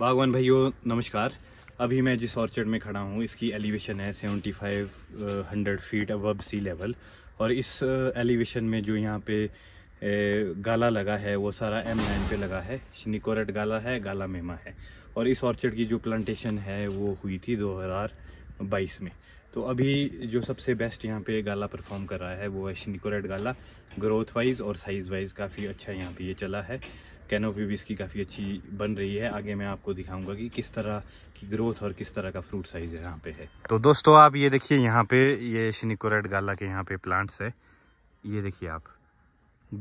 बागवान भाइयों नमस्कार अभी मैं जिस ऑर्चर्ड में खड़ा हूँ इसकी एलिवेशन है five hundred feet above sea level और इस एलिवेशन uh, में जो यहाँ पे गाला लगा है वो सारा एम लाइन पे लगा है शनिकोरेट गाला है गाला मेमा है और इस ऑर्चर्ड की जो प्लांटेशन है वो हुई थी 2022 में तो अभी जो सबसे बेस्ट यहाँ पे गाला परफॉर्म कर रहा है वो है शनिकोरेट गाला ग्रोथ वाइज और साइज़ वाइज काफ़ी अच्छा यहाँ पे ये चला है कैनोपी भी इसकी काफ़ी अच्छी बन रही है आगे मैं आपको दिखाऊंगा कि किस तरह की ग्रोथ और किस तरह का फ्रूट साइज़ यहाँ पे है तो दोस्तों आप ये देखिए यहाँ पे ये शिनिकोरेट गाला के यहाँ पे प्लांट्स है ये देखिए आप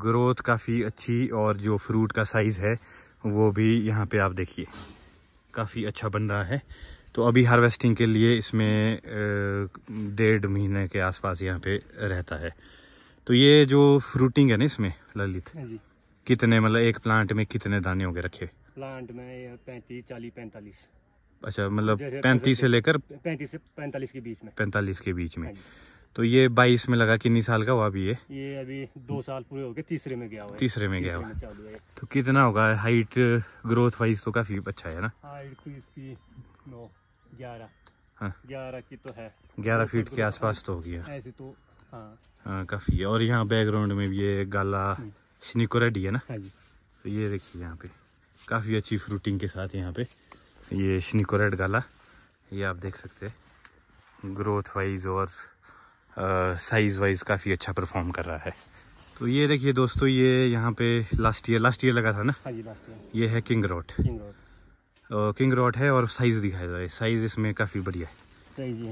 ग्रोथ काफ़ी अच्छी और जो फ्रूट का साइज़ है वो भी यहाँ पे आप देखिए काफ़ी अच्छा बन रहा है तो अभी हार्वेस्टिंग के लिए इसमें डेढ़ महीने के आसपास यहाँ पे रहता है तो ये जो फ्रूटिंग है ना इसमें ललित हाँ कितने मतलब एक प्लांट में कितने दाने होंगे रखे प्लांट में पैंतीस चालीस पैंतालीस अच्छा मतलब पैंतीस से लेकर पैंतीस से पैंतालीस के बीच में पैंतालीस के बीच में हाँ तो ये बाईस में लगा किन्नी साल का हुआ अभी ये ये अभी दो साल पूरे हो गए तीसरे में गया हुआ तीसरे में गया हुआ तो कितना होगा हाइट ग्रोथ वाइज तो काफी अच्छा है ना हाइट तो इसकी नौ ग्यारह हाँ। ग्यारह की तो है ग्यारह फीट तो के आसपास तो होगी हाँ। ऐसे तो हाँ।, हाँ काफी है और यहाँ बैकग्राउंड में भी ये गाला हम्म। रेडी है ना तो ये देखिए यहाँ पे काफ़ी अच्छी फ्रूटिंग के साथ यहाँ पे ये स्निकोरेड गाला ये आप देख सकते हैं ग्रोथ वाइज और साइज़ वाइज काफ़ी अच्छा परफॉर्म कर रहा है तो ये देखिए दोस्तों ये यहाँ पे लास्ट ईयर लास्ट ईयर लगा था ना हाँ जी लास्ट ये है किंग रोट किंग रॉट है और साइज़ दिखाया जाए साइज़ इसमें काफ़ी बढ़िया है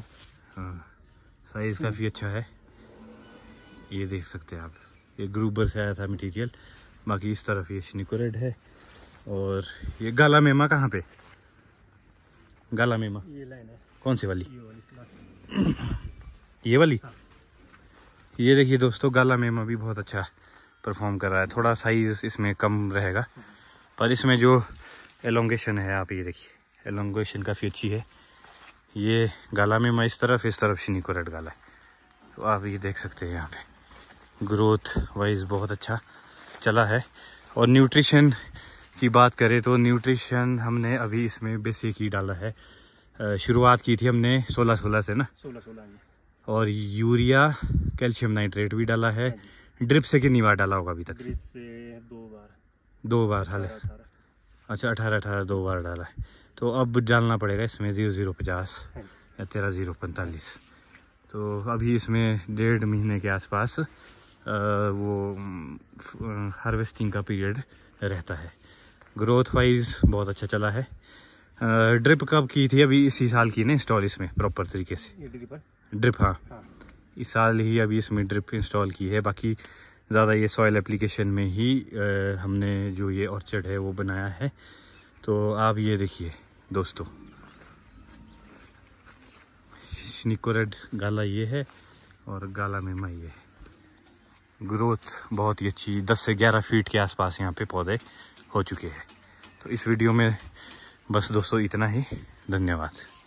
हाँ साइज़ काफ़ी अच्छा है ये देख सकते हैं आप ये ग्रूबर से आया था मटेरियल बाकी इस तरफ ये शनिकोरेड है और ये गाला मेमा कहाँ पे गाला मेमा ये लाइन है कौन सी वाली, ये वाली ये वाली ये देखिए दोस्तों गाला मेमा भी बहुत अच्छा परफॉर्म कर रहा है थोड़ा साइज़ इसमें कम रहेगा पर इसमें जो एलोंगेशन है आप ये देखिए एलोंगेशन काफ़ी अच्छी है ये गाला मेमा इस तरफ इस तरफ रेड गाला है तो आप ये देख सकते हैं यहाँ पे ग्रोथ वाइज बहुत अच्छा चला है और न्यूट्रिशन की बात करें तो न्यूट्रिशन हमने अभी इसमें बेसिक ही डाला है शुरुआत की थी हमने सोलह सोलह से ना सोलह सोलह हाँ। और यूरिया कैल्शियम नाइट्रेट भी डाला है ड्रिप से कितनी बार डाला होगा अभी तक ड्रिप से दो बार दो बार हाल अच्छा अठारह अठारह दो बार डाला है तो अब डालना पड़ेगा इसमें ज़ीरो ज़ीरो पचास हाँ या तेरह ज़ीरो पैंतालीस तो अभी इसमें डेढ़ महीने के आसपास वो हार्वेस्टिंग का पीरियड रहता है ग्रोथ वाइज बहुत अच्छा चला है ड्रिप कब की थी अभी इसी साल की ना इंस्टॉल इसमें प्रॉपर तरीके से ड्रिप हाँ।, हाँ, इस साल ही अभी इसमें ड्रिप इंस्टॉल की है बाकी ज़्यादा ये सॉयल एप्लीकेशन में ही आ, हमने जो ये ऑर्चर्ड है वो बनाया है तो आप ये देखिए दोस्तों निकोरेड गाला ये है और गाला मेमा ये है ग्रोथ बहुत ही अच्छी 10 से 11 फीट के आसपास यहाँ पे पौधे हो चुके हैं तो इस वीडियो में बस दोस्तों इतना ही धन्यवाद